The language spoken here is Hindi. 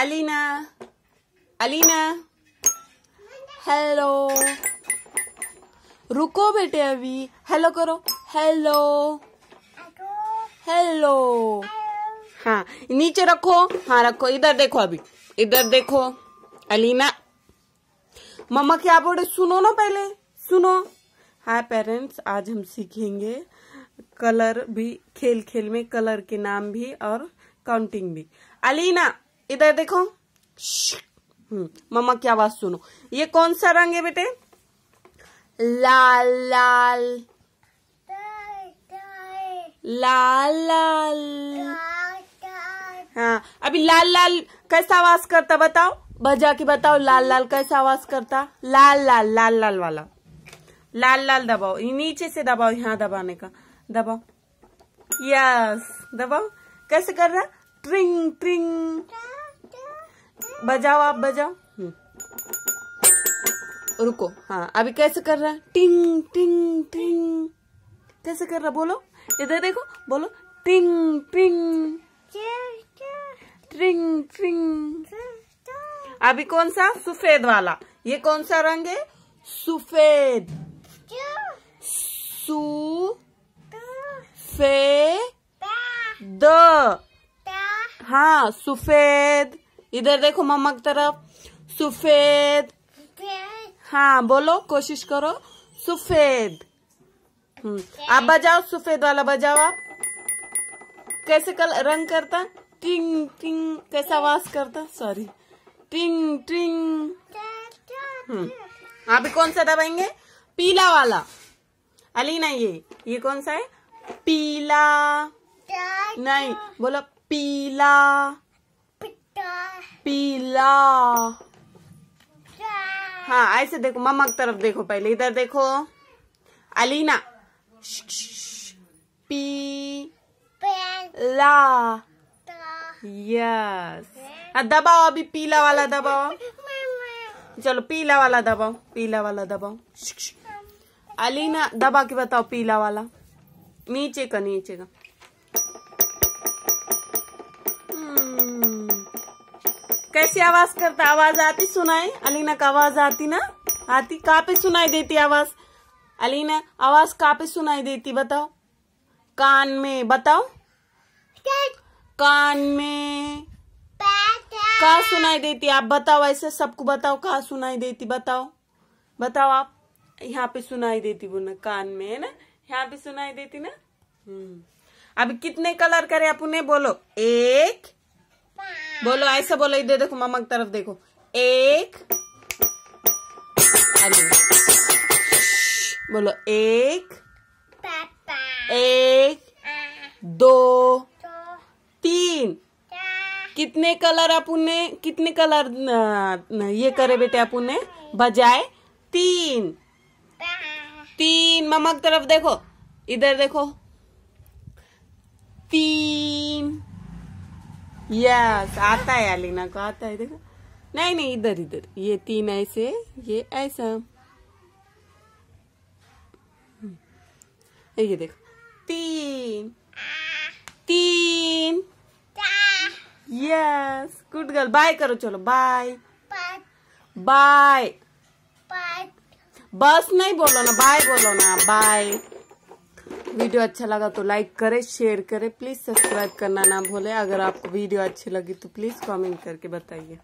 Alina. Alina. हेलो रुको बेटे अभी हेलो करो हेलो हेलो हाँ नीचे रखो हाँ रखो इधर देखो अभी इधर देखो अलीना मम्मा क्या बोले सुनो ना पहले सुनो हाय पेरेंट्स आज हम सीखेंगे कलर भी खेल खेल में कलर के नाम भी और काउंटिंग भी अलीना इधर देखो मम्मा की आवाज सुनो ये कौन सा रंग है बेटे लाल लाल लाल लाल हाँ अभी लाल लाल कैसा आवाज करता बताओ बजा के बताओ लाल लाल कैसा आवाज करता लाल लाल लाल लाल वाला लाल लाल दबाओ नीचे से दबाओ यहाँ दबाने का दबाओ यस दबाओ कैसे कर रहा ट्रिंग ट्रिंग बजाओ आप बजाओ हम्म। रुको हाँ अभी कैसे कर रहा है टिंग टिंग टिंग कैसे कर रहा बोलो इधर देखो बोलो टिंग टिंग ट्रिंग ट्रिंग अभी कौन सा सफेद वाला ये कौन सा रंग है सफेद सु फे द हाँ सफेद इधर देखो मम्मा की तरफ सफेद हाँ बोलो कोशिश करो सफेद हम्म, आप बजाओ सफेद वाला बजाओ आप कैसे कल रंग करता टिंग टिंग कैसा आवाज करता सॉरी टिंग टिंग हम्म, आप कौन सा दबाएंगे पीला वाला अली ना ये ये कौन सा है पीला नहीं बोलो पीला पीला हाँ ऐसे देखो मम्मा की तरफ देखो पहले इधर देखो अलीना पी ला यस दबाओ अभी पीला वाला दबाओ चलो पीला वाला दबाओ पीला वाला दबाओ अलीना दबा के बताओ पीला वाला नीचे का नीचे का कैसी आवाज करता आवाज आती सुनाई अलीना का आवाज आती ना आती कहाँ पे सुनाई देती आवाज अलीना आवाज कहाँ पे सुनाई देती बताओ कान में बताओ कान में कहा सुनाई देती आप बताओ ऐसे सबको बताओ कहा सुनाई देती बताओ बताओ आप यहाँ पे सुनाई देती वो ना कान में है ना यहाँ पे सुनाई देती ना हम्म अब कितने कलर करे अपने बोलो एक बोलो ऐसे बोलो इधर देखो मामा की तरफ देखो एक आलू बोलो एक एक दो तीन कितने कलर अपन ने कितने कलर न, न, ये करे बेटे अपन ने बजाए तीन तीन मामा की तरफ देखो इधर देखो तीन यस आता है अलीना को आता है देखो नहीं नहीं इधर इधर ये तीन ऐसे ये ऐसा हम्म। ये देखो तीन तीन यस गुड गर्ल बाय करो चलो बाय बाय बस नहीं बोलो ना बाय बोलो ना बाय वीडियो अच्छा लगा तो लाइक करे शेयर करे प्लीज़ सब्सक्राइब करना ना भूले अगर आपको वीडियो अच्छी लगी तो प्लीज़ कॉमेंट करके बताइए